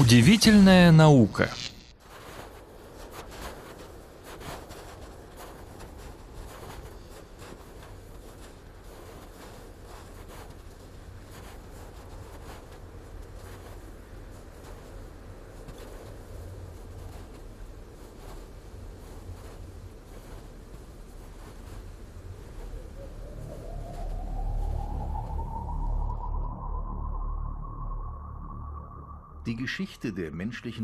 Удивительная наука.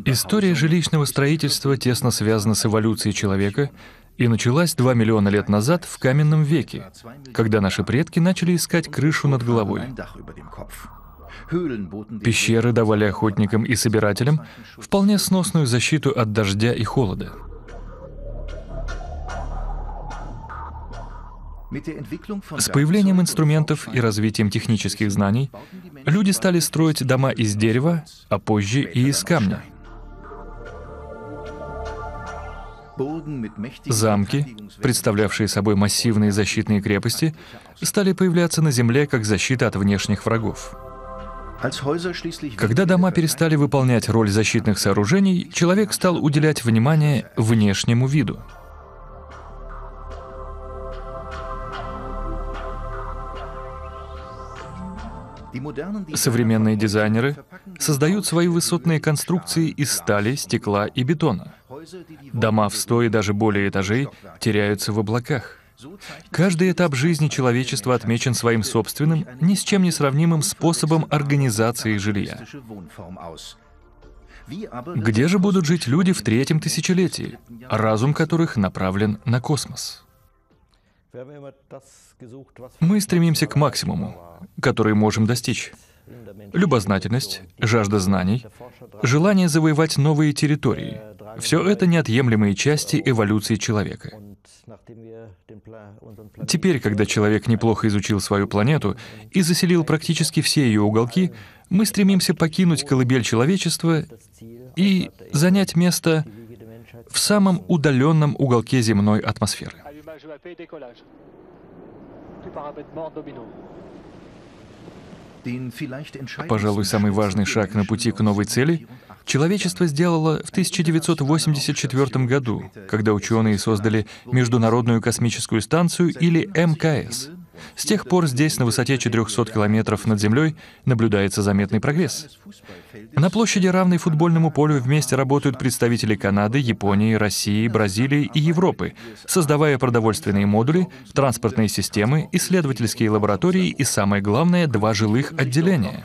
История жилищного строительства тесно связана с эволюцией человека и началась 2 миллиона лет назад в каменном веке, когда наши предки начали искать крышу над головой. Пещеры давали охотникам и собирателям вполне сносную защиту от дождя и холода. С появлением инструментов и развитием технических знаний люди стали строить дома из дерева, а позже и из камня. Замки, представлявшие собой массивные защитные крепости, стали появляться на земле как защита от внешних врагов. Когда дома перестали выполнять роль защитных сооружений, человек стал уделять внимание внешнему виду. Современные дизайнеры создают свои высотные конструкции из стали, стекла и бетона. Дома в сто и даже более этажей теряются в облаках. Каждый этап жизни человечества отмечен своим собственным, ни с чем не сравнимым способом организации жилья. Где же будут жить люди в третьем тысячелетии, разум которых направлен на космос? Мы стремимся к максимуму, который можем достичь. Любознательность, жажда знаний, желание завоевать новые территории — все это неотъемлемые части эволюции человека. Теперь, когда человек неплохо изучил свою планету и заселил практически все ее уголки, мы стремимся покинуть колыбель человечества и занять место в самом удаленном уголке земной атмосферы je vais appeler Décollage. Plus paramètrement Domino. Пожалуй, самый важный шаг на пути к новой цели человечество сделало в 1984 году, когда ученые создали Международную космическую станцию или МКС. С тех пор здесь, на высоте 400 километров над землей, наблюдается заметный прогресс. На площади, равной футбольному полю, вместе работают представители Канады, Японии, России, Бразилии и Европы, создавая продовольственные модули, транспортные системы, исследовательские лаборатории и, самое главное, два жилых отделения.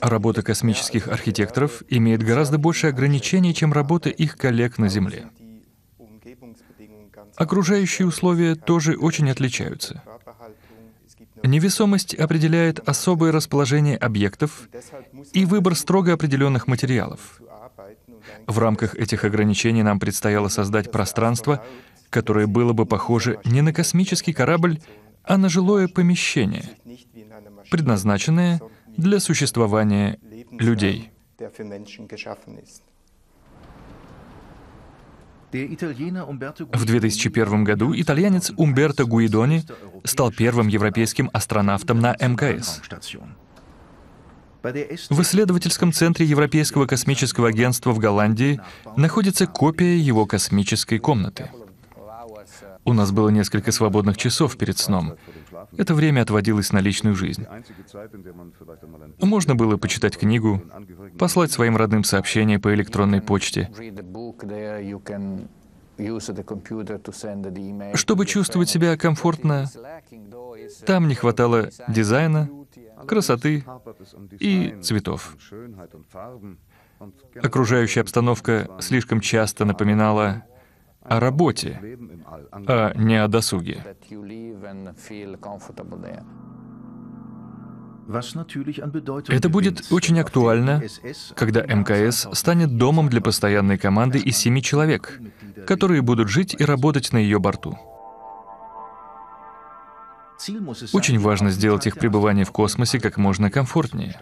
Работа космических архитекторов имеет гораздо больше ограничений, чем работа их коллег на Земле. Окружающие условия тоже очень отличаются. Невесомость определяет особое расположение объектов и выбор строго определенных материалов. В рамках этих ограничений нам предстояло создать пространство, которое было бы похоже не на космический корабль, а на жилое помещение, предназначенное для существования людей. В 2001 году итальянец Умберто Гуидони стал первым европейским астронавтом на МКС. В исследовательском центре Европейского космического агентства в Голландии находится копия его космической комнаты. У нас было несколько свободных часов перед сном, это время отводилось на личную жизнь. Можно было почитать книгу, послать своим родным сообщение по электронной почте, чтобы чувствовать себя комфортно, там не хватало дизайна, красоты и цветов. Окружающая обстановка слишком часто напоминала о работе, а не о досуге. Это будет очень актуально, когда МКС станет домом для постоянной команды из семи человек, которые будут жить и работать на ее борту. Очень важно сделать их пребывание в космосе как можно комфортнее.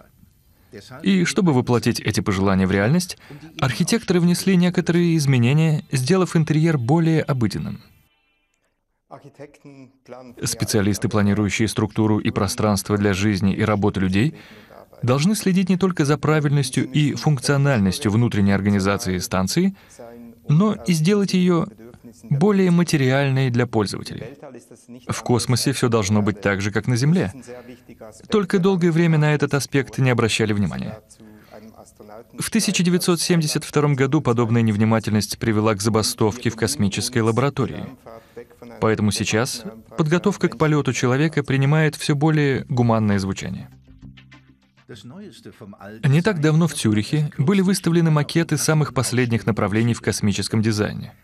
И чтобы воплотить эти пожелания в реальность, архитекторы внесли некоторые изменения, сделав интерьер более обыденным. Специалисты, планирующие структуру и пространство для жизни и работы людей, должны следить не только за правильностью и функциональностью внутренней организации станции, но и сделать ее более материальной для пользователей. В космосе все должно быть так же, как на Земле. Только долгое время на этот аспект не обращали внимания. В 1972 году подобная невнимательность привела к забастовке в космической лаборатории. Поэтому сейчас подготовка к полету человека принимает все более гуманное звучание. Не так давно в Цюрихе были выставлены макеты самых последних направлений в космическом дизайне.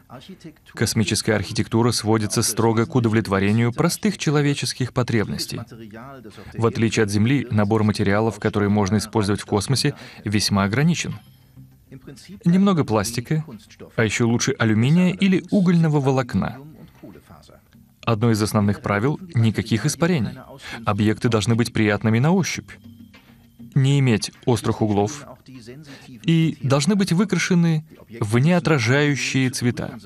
Космическая архитектура сводится строго к удовлетворению простых человеческих потребностей. В отличие от Земли, набор материалов, которые можно использовать в космосе, весьма ограничен. Немного пластика, а еще лучше алюминия или угольного волокна. Одно из основных правил — никаких испарений. Объекты должны быть приятными на ощупь не иметь острых углов и должны быть выкрашены в неотражающие цвета.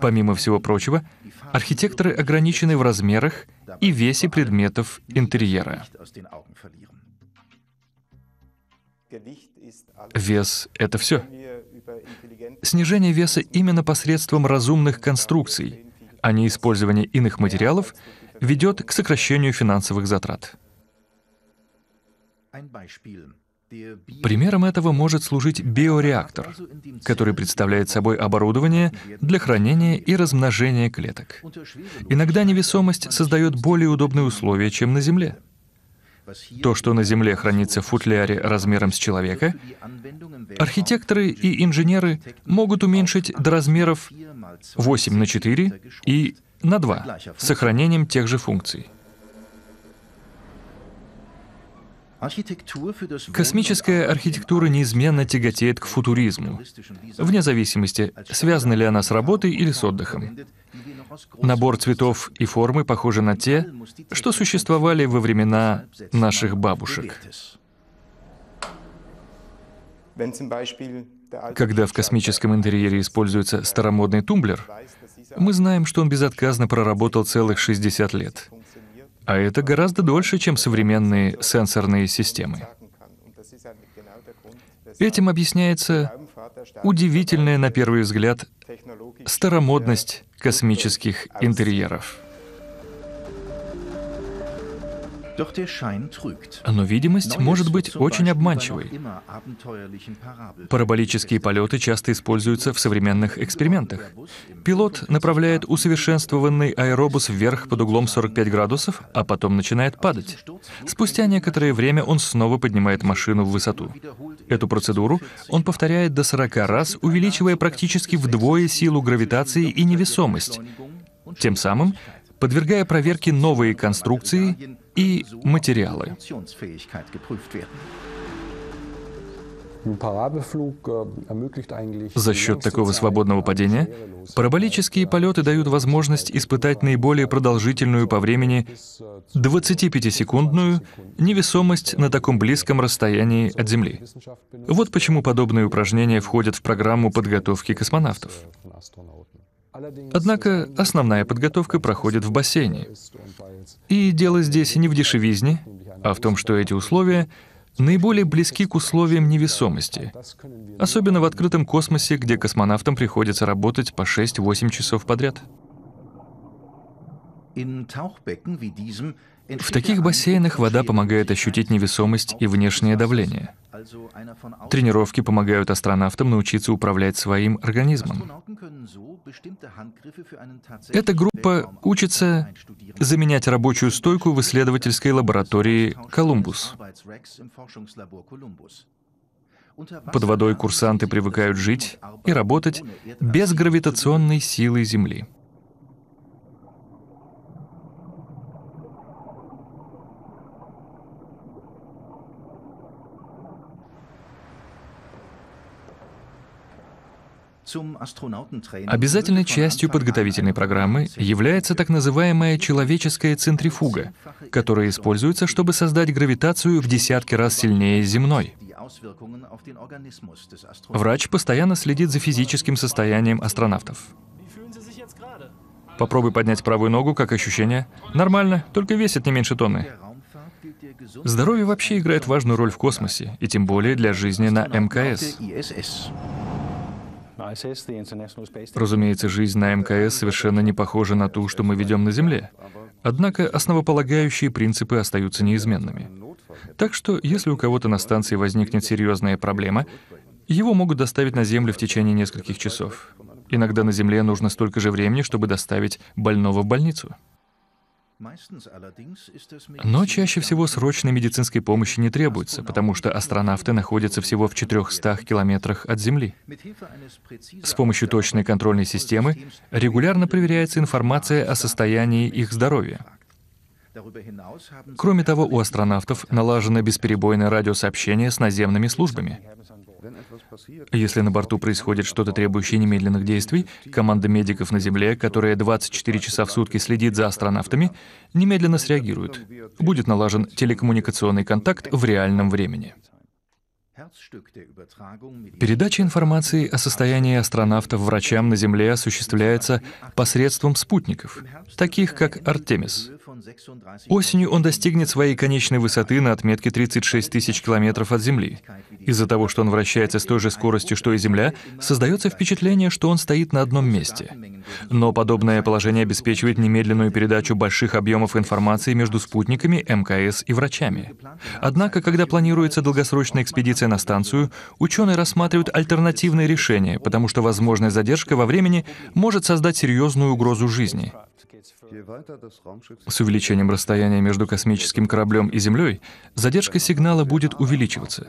Помимо всего прочего, архитекторы ограничены в размерах и весе предметов интерьера. Вес — это все. Снижение веса именно посредством разумных конструкций, а не использование иных материалов, ведет к сокращению финансовых затрат. Примером этого может служить биореактор, который представляет собой оборудование для хранения и размножения клеток. Иногда невесомость создает более удобные условия, чем на Земле. То, что на Земле хранится в футляре размером с человека, архитекторы и инженеры могут уменьшить до размеров 8 на 4 и на 2 с сохранением тех же функций. Космическая архитектура неизменно тяготеет к футуризму, вне зависимости, связана ли она с работой или с отдыхом. Набор цветов и формы похожи на те, что существовали во времена наших бабушек. Когда в космическом интерьере используется старомодный тумблер, мы знаем, что он безотказно проработал целых 60 лет — а это гораздо дольше, чем современные сенсорные системы. Этим объясняется удивительная, на первый взгляд, старомодность космических интерьеров. Но видимость может быть очень обманчивой. Параболические полеты часто используются в современных экспериментах. Пилот направляет усовершенствованный аэробус вверх под углом 45 градусов, а потом начинает падать. Спустя некоторое время он снова поднимает машину в высоту. Эту процедуру он повторяет до 40 раз, увеличивая практически вдвое силу гравитации и невесомость, тем самым подвергая проверке новые конструкции и материалы. Äh, За счет такого свободного падения параболические полеты дают возможность испытать наиболее продолжительную по времени 25-секундную невесомость на таком близком расстоянии от Земли. Вот почему подобные упражнения входят в программу подготовки космонавтов. Однако основная подготовка проходит в бассейне. И дело здесь не в дешевизне, а в том, что эти условия наиболее близки к условиям невесомости, особенно в открытом космосе, где космонавтам приходится работать по 6-8 часов подряд. В таких бассейнах вода помогает ощутить невесомость и внешнее давление. Тренировки помогают астронавтам научиться управлять своим организмом. Эта группа учится заменять рабочую стойку в исследовательской лаборатории «Колумбус». Под водой курсанты привыкают жить и работать без гравитационной силы Земли. Обязательной частью подготовительной программы является так называемая человеческая центрифуга, которая используется, чтобы создать гравитацию в десятки раз сильнее земной. Врач постоянно следит за физическим состоянием астронавтов. Попробуй поднять правую ногу, как ощущение? Нормально, только весит не меньше тонны. Здоровье вообще играет важную роль в космосе, и тем более для жизни на МКС. Разумеется, жизнь на МКС совершенно не похожа на ту, что мы ведем на Земле. Однако основополагающие принципы остаются неизменными. Так что, если у кого-то на станции возникнет серьезная проблема, его могут доставить на Землю в течение нескольких часов. Иногда на Земле нужно столько же времени, чтобы доставить больного в больницу. Но чаще всего срочной медицинской помощи не требуется, потому что астронавты находятся всего в 400 километрах от Земли. С помощью точной контрольной системы регулярно проверяется информация о состоянии их здоровья. Кроме того, у астронавтов налажено бесперебойное радиосообщение с наземными службами. Если на борту происходит что-то требующее немедленных действий, команда медиков на Земле, которая 24 часа в сутки следит за астронавтами, немедленно среагирует. Будет налажен телекоммуникационный контакт в реальном времени. Передача информации о состоянии астронавтов врачам на Земле осуществляется посредством спутников, таких как Артемис. Осенью он достигнет своей конечной высоты на отметке 36 тысяч километров от Земли из-за того, что он вращается с той же скоростью, что и Земля, создается впечатление, что он стоит на одном месте. Но подобное положение обеспечивает немедленную передачу больших объемов информации между спутниками, МКС и врачами. Однако, когда планируется долгосрочная экспедиция на станцию, ученые рассматривают альтернативные решения, потому что возможная задержка во времени может создать серьезную угрозу жизни. С увеличением расстояния между космическим кораблем и Землей задержка сигнала будет увеличиваться.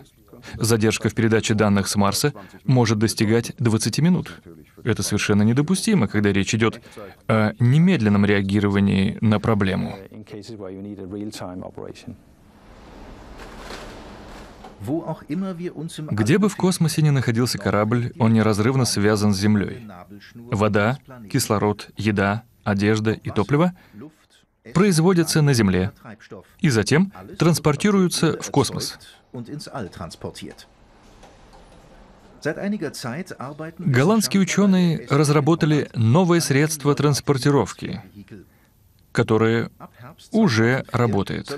Задержка в передаче данных с Марса может достигать 20 минут. Это совершенно недопустимо, когда речь идет о немедленном реагировании на проблему. Где бы в космосе ни находился корабль, он неразрывно связан с Землей. Вода, кислород, еда, одежда и топливо производятся на Земле и затем транспортируются в космос. Голландские ученые разработали новое средство транспортировки, которое уже работает.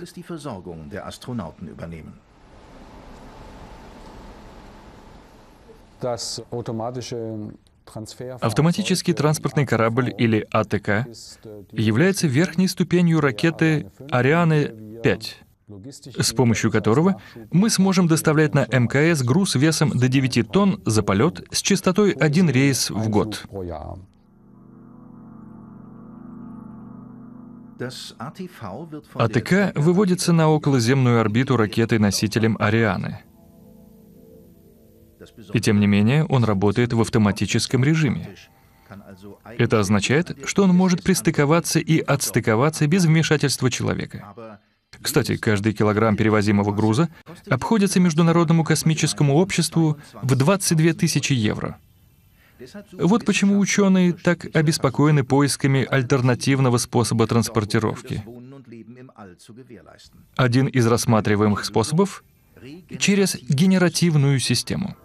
Das automatische Автоматический транспортный корабль или АТК является верхней ступенью ракеты «Арианы-5», с помощью которого мы сможем доставлять на МКС груз весом до 9 тонн за полет с частотой один рейс в год. АТК выводится на околоземную орбиту ракеты-носителем «Арианы». И тем не менее, он работает в автоматическом режиме. Это означает, что он может пристыковаться и отстыковаться без вмешательства человека. Кстати, каждый килограмм перевозимого груза обходится Международному космическому обществу в 22 тысячи евро. Вот почему ученые так обеспокоены поисками альтернативного способа транспортировки. Один из рассматриваемых способов — через генеративную систему.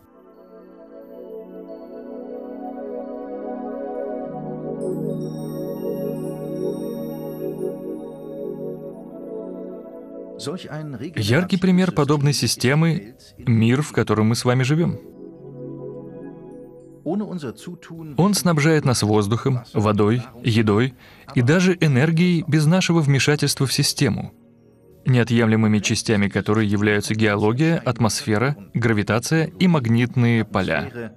Яркий пример подобной системы — мир, в котором мы с вами живем. Он снабжает нас воздухом, водой, едой и даже энергией без нашего вмешательства в систему, неотъемлемыми частями которой являются геология, атмосфера, гравитация и магнитные поля.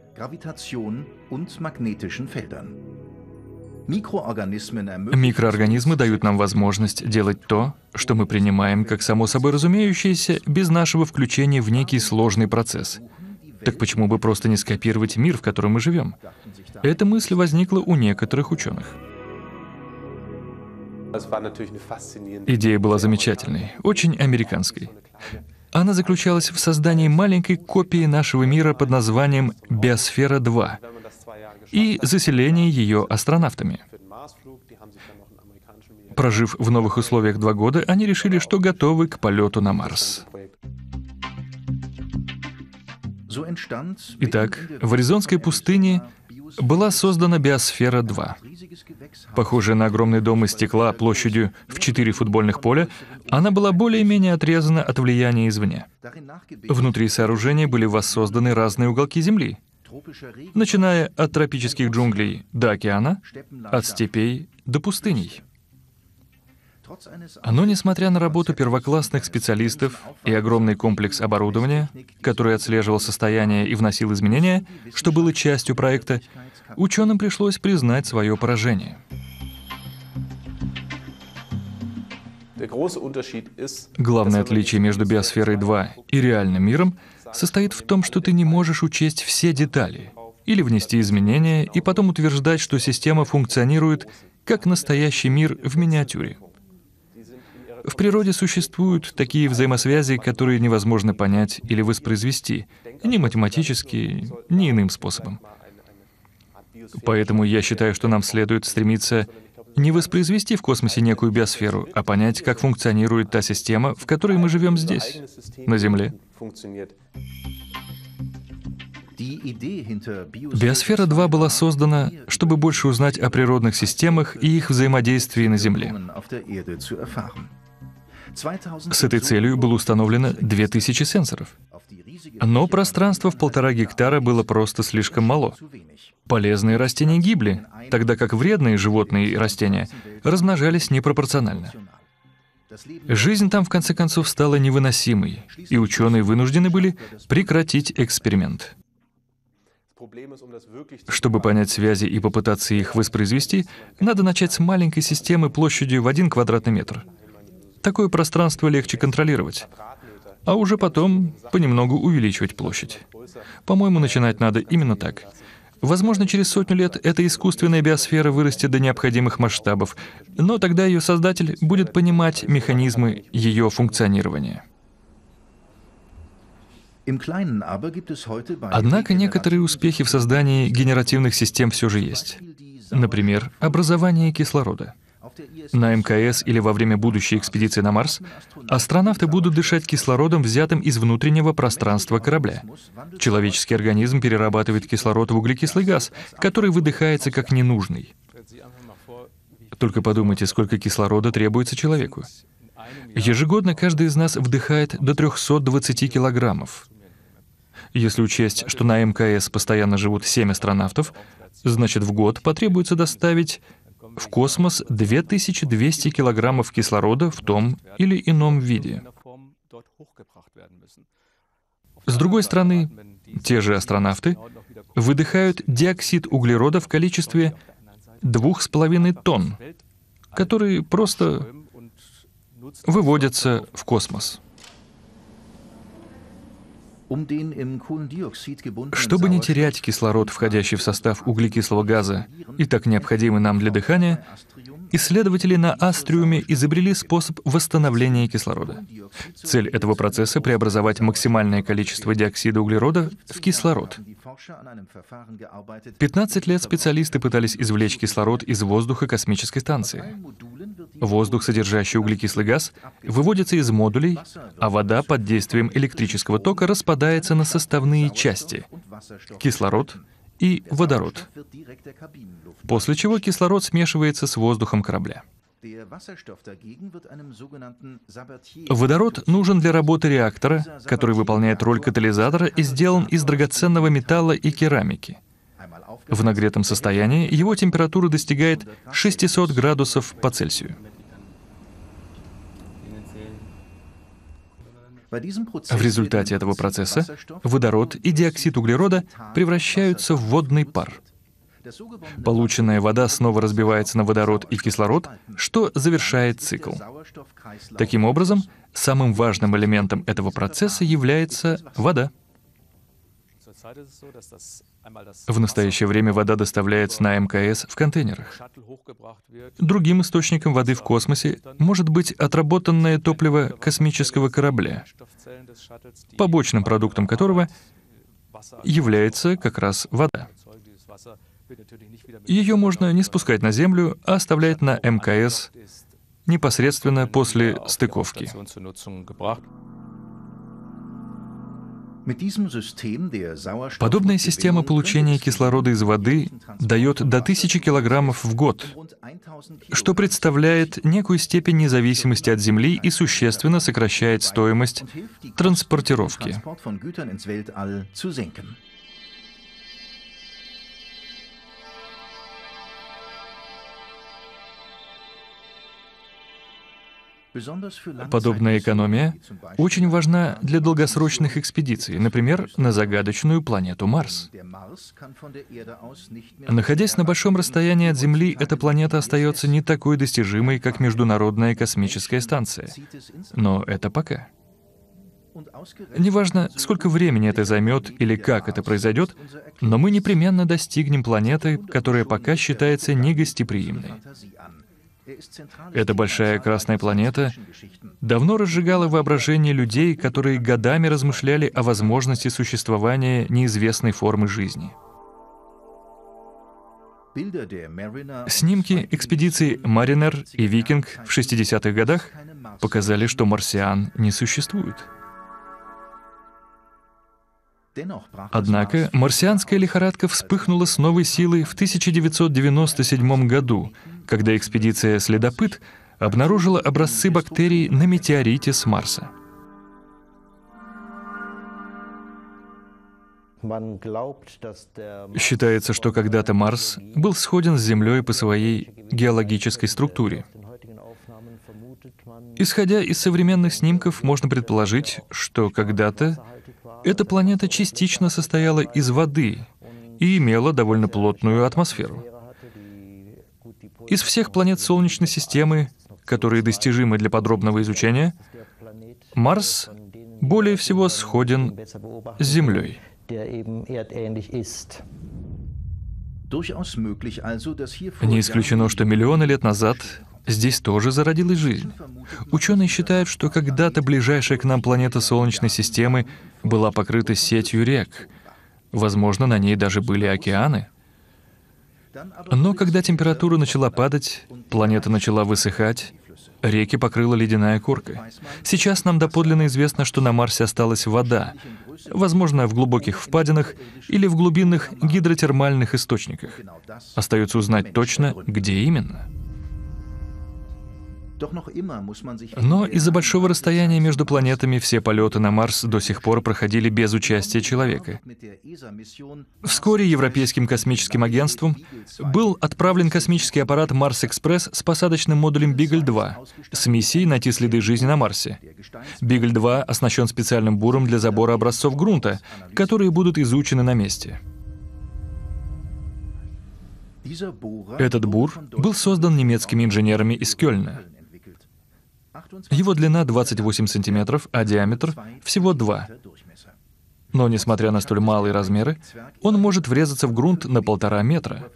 Микроорганизмы дают нам возможность делать то, что мы принимаем как само собой разумеющееся, без нашего включения в некий сложный процесс. Так почему бы просто не скопировать мир, в котором мы живем? Эта мысль возникла у некоторых ученых. Идея была замечательной, очень американской. Она заключалась в создании маленькой копии нашего мира под названием «Биосфера-2», и заселение ее астронавтами. Прожив в новых условиях два года, они решили, что готовы к полету на Марс. Итак, в Аризонской пустыне была создана Биосфера-2. Похожая на огромный дом из стекла площадью в 4 футбольных поля, она была более-менее отрезана от влияния извне. Внутри сооружения были воссозданы разные уголки Земли — начиная от тропических джунглей до океана, от степей до пустыней. Но несмотря на работу первоклассных специалистов и огромный комплекс оборудования, который отслеживал состояние и вносил изменения, что было частью проекта, ученым пришлось признать свое поражение. Главное отличие между биосферой 2 и реальным миром — состоит в том, что ты не можешь учесть все детали или внести изменения и потом утверждать, что система функционирует как настоящий мир в миниатюре. В природе существуют такие взаимосвязи, которые невозможно понять или воспроизвести, ни математически, ни иным способом. Поэтому я считаю, что нам следует стремиться не воспроизвести в космосе некую биосферу, а понять, как функционирует та система, в которой мы живем здесь, на Земле funktioniert. Биосфера 2 была создана, чтобы больше узнать о природных системах и их взаимодействии на Земле. С этой целью было установлено 2000 сенсоров. Но пространство в полтора гектара было просто слишком мало. Полезные растения гибли, тогда как вредные животные и растения размножались непропорционально. Жизнь там, в конце концов, стала невыносимой, и ученые вынуждены были прекратить эксперимент. Чтобы понять связи и попытаться их воспроизвести, надо начать с маленькой системы площадью в один квадратный метр. Такое пространство легче контролировать, а уже потом понемногу увеличивать площадь. По-моему, начинать надо именно так — Возможно, через сотню лет эта искусственная биосфера вырастет до необходимых масштабов, но тогда ее создатель будет понимать механизмы ее функционирования. Однако некоторые успехи в создании генеративных систем все же есть. Например, образование кислорода — на МКС или во время будущей экспедиции на Марс, астронавты будут дышать кислородом, взятым из внутреннего пространства корабля. Человеческий организм перерабатывает кислород в углекислый газ, который выдыхается как ненужный. Только подумайте, сколько кислорода требуется человеку. Ежегодно каждый из нас вдыхает до 320 килограммов. Если учесть, что на МКС постоянно живут семь астронавтов, значит в год потребуется доставить в космос 2200 килограммов кислорода в том или ином виде. С другой стороны, те же астронавты выдыхают диоксид углерода в количестве 2,5 тонн, который просто выводится в космос. Um Чтобы не терять кислород, входящий в состав углекислого газа, и так необходимый нам для дыхания, исследователи на Астриуме изобрели способ восстановления кислорода. Цель этого процесса — преобразовать максимальное количество диоксида углерода в кислород. 15 лет специалисты пытались извлечь кислород из воздуха космической станции. Воздух, содержащий углекислый газ, выводится из модулей, а вода под действием электрического тока распадается на составные части — кислород и водород, после чего кислород смешивается с воздухом корабля. Водород нужен для работы реактора, который выполняет роль катализатора и сделан из драгоценного металла и керамики — в нагретом состоянии его температура достигает 600 градусов по Цельсию. В результате этого процесса водород и диоксид углерода превращаются в водный пар. Полученная вода снова разбивается на водород и кислород, что завершает цикл. Таким образом, самым важным элементом этого процесса является вода. В настоящее время вода доставляется на МКС в контейнерах. Другим источником воды в космосе может быть отработанное топливо космического корабля, побочным продуктом которого является как раз вода. Ее можно не спускать на Землю, а оставлять на МКС непосредственно после стыковки. Подобная система получения кислорода из воды дает до 1000 килограммов в год, что представляет некую степень независимости от Земли и существенно сокращает стоимость транспортировки. Подобная экономия очень важна для долгосрочных экспедиций, например, на загадочную планету Марс. Находясь на большом расстоянии от Земли, эта планета остается не такой достижимой, как Международная космическая станция. Но это пока. Неважно, сколько времени это займет или как это произойдет, но мы непременно достигнем планеты, которая пока считается негостеприимной. Эта большая красная планета давно разжигала воображение людей, которые годами размышляли о возможности существования неизвестной формы жизни. Снимки экспедиций «Маринер» и «Викинг» в 60-х годах показали, что марсиан не существует. Однако марсианская лихорадка вспыхнула с новой силой в 1997 году — когда экспедиция «Следопыт» обнаружила образцы бактерий на метеорите с Марса. Считается, что когда-то Марс был сходен с Землей по своей геологической структуре. Исходя из современных снимков, можно предположить, что когда-то эта планета частично состояла из воды и имела довольно плотную атмосферу. Из всех планет Солнечной системы, которые достижимы для подробного изучения, Марс более всего сходен с Землей. Не исключено, что миллионы лет назад здесь тоже зародилась жизнь. Ученые считают, что когда-то ближайшая к нам планета Солнечной системы была покрыта сетью рек. Возможно, на ней даже были океаны — но когда температура начала падать, планета начала высыхать, реки покрыла ледяная корка. Сейчас нам доподлинно известно, что на Марсе осталась вода, возможно, в глубоких впадинах или в глубинных гидротермальных источниках. Остается узнать точно, где именно. Но из-за большого расстояния между планетами все полеты на Марс до сих пор проходили без участия человека. Вскоре Европейским космическим агентством был отправлен космический аппарат «Марс-Экспресс» с посадочным модулем «Бигль-2» с миссией найти следы жизни на Марсе. «Бигль-2» оснащен специальным буром для забора образцов грунта, которые будут изучены на месте. Этот бур был создан немецкими инженерами из Кёльна. Его длина 28 сантиметров, а диаметр всего 2. Но несмотря на столь малые размеры, он может врезаться в грунт на полтора метра.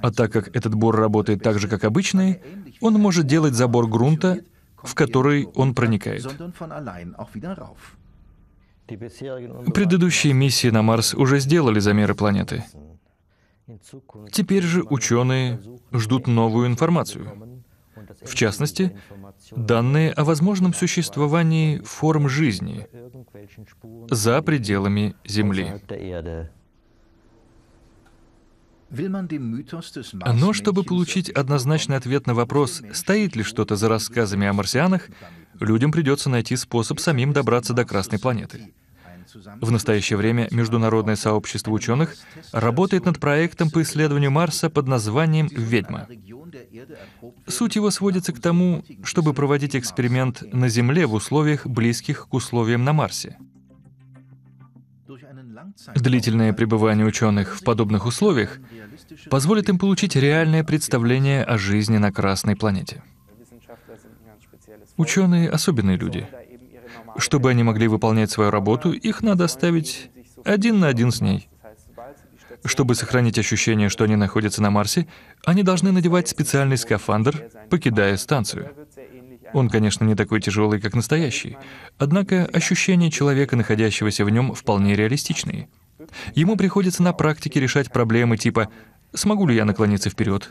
А так как этот бур работает так же, как обычные, он может делать забор грунта, в который он проникает. Предыдущие миссии на Марс уже сделали замеры планеты. Теперь же ученые ждут новую информацию. В частности, данные о возможном существовании форм жизни за пределами Земли. Но чтобы получить однозначный ответ на вопрос, стоит ли что-то за рассказами о марсианах, людям придется найти способ самим добраться до Красной планеты. В настоящее время международное сообщество ученых работает над проектом по исследованию Марса под названием «Ведьма». Суть его сводится к тому, чтобы проводить эксперимент на Земле в условиях, близких к условиям на Марсе. Длительное пребывание ученых в подобных условиях позволит им получить реальное представление о жизни на Красной планете. Ученые — особенные люди — чтобы они могли выполнять свою работу, их надо оставить один на один с ней. Чтобы сохранить ощущение, что они находятся на Марсе, они должны надевать специальный скафандр, покидая станцию. Он, конечно, не такой тяжелый, как настоящий, однако ощущения человека, находящегося в нем, вполне реалистичные. Ему приходится на практике решать проблемы типа «смогу ли я наклониться вперед?»,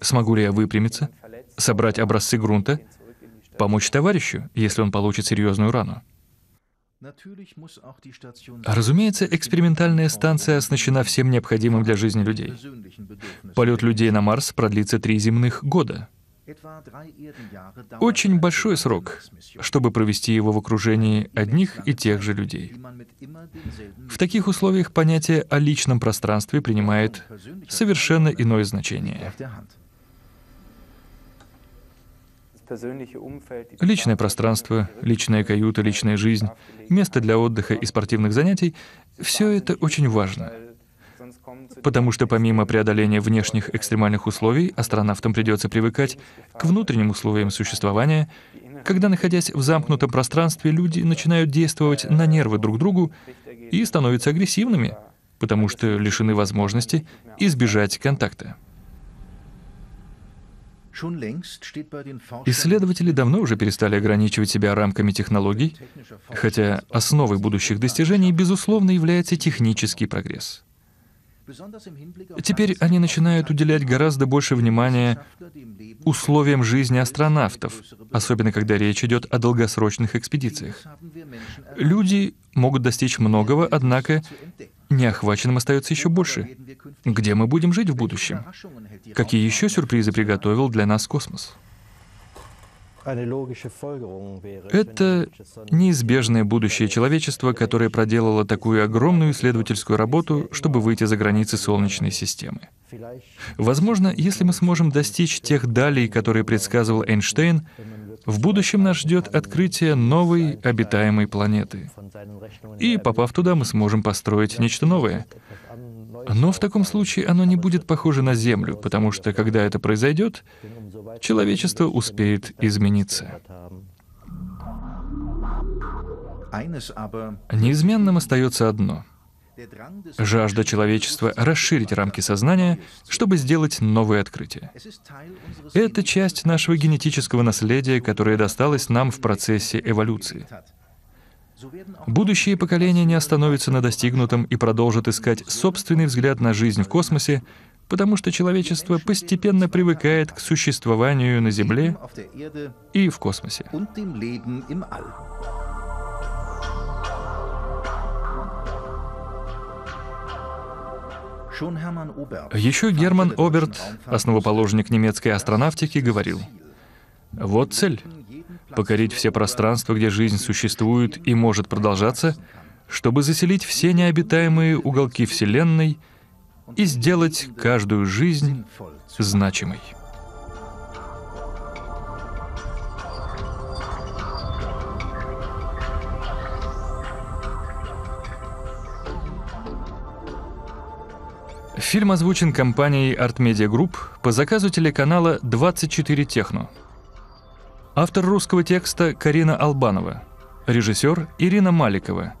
«смогу ли я выпрямиться?», «собрать образцы грунта?», помочь товарищу, если он получит серьезную рану. Разумеется, экспериментальная станция оснащена всем необходимым для жизни людей. Полет людей на Марс продлится три земных года. Очень большой срок, чтобы провести его в окружении одних и тех же людей. В таких условиях понятие о личном пространстве принимает совершенно иное значение. Личное пространство, личная каюта, личная жизнь, место для отдыха и спортивных занятий — все это очень важно. Потому что помимо преодоления внешних экстремальных условий, астронавтам придется привыкать к внутренним условиям существования, когда, находясь в замкнутом пространстве, люди начинают действовать на нервы друг другу и становятся агрессивными, потому что лишены возможности избежать контакта. Исследователи давно уже перестали ограничивать себя рамками технологий, хотя основой будущих достижений, безусловно, является технический прогресс. Теперь они начинают уделять гораздо больше внимания условиям жизни астронавтов, особенно когда речь идет о долгосрочных экспедициях. Люди могут достичь многого, однако неохваченным остается еще больше. Где мы будем жить в будущем? Какие еще сюрпризы приготовил для нас космос? Это неизбежное будущее человечества, которое проделало такую огромную исследовательскую работу, чтобы выйти за границы Солнечной системы. Возможно, если мы сможем достичь тех далей, которые предсказывал Эйнштейн, в будущем нас ждет открытие новой обитаемой планеты. И попав туда, мы сможем построить нечто новое. Но в таком случае оно не будет похоже на Землю, потому что когда это произойдет, человечество успеет измениться. Неизменным остается одно — Жажда человечества расширить рамки сознания, чтобы сделать новые открытия. Это часть нашего генетического наследия, которое досталось нам в процессе эволюции. Будущие поколения не остановятся на достигнутом и продолжат искать собственный взгляд на жизнь в космосе, потому что человечество постепенно привыкает к существованию на Земле и в космосе. Еще Герман Оберт, основоположник немецкой астронавтики, говорил, «Вот цель — покорить все пространства, где жизнь существует и может продолжаться, чтобы заселить все необитаемые уголки Вселенной и сделать каждую жизнь значимой». Фильм озвучен компанией Art Media Group по заказу телеканала 24 Техно. Автор русского текста Карина Албанова. Режиссер Ирина Маликова.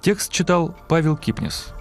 Текст читал Павел Кипнис.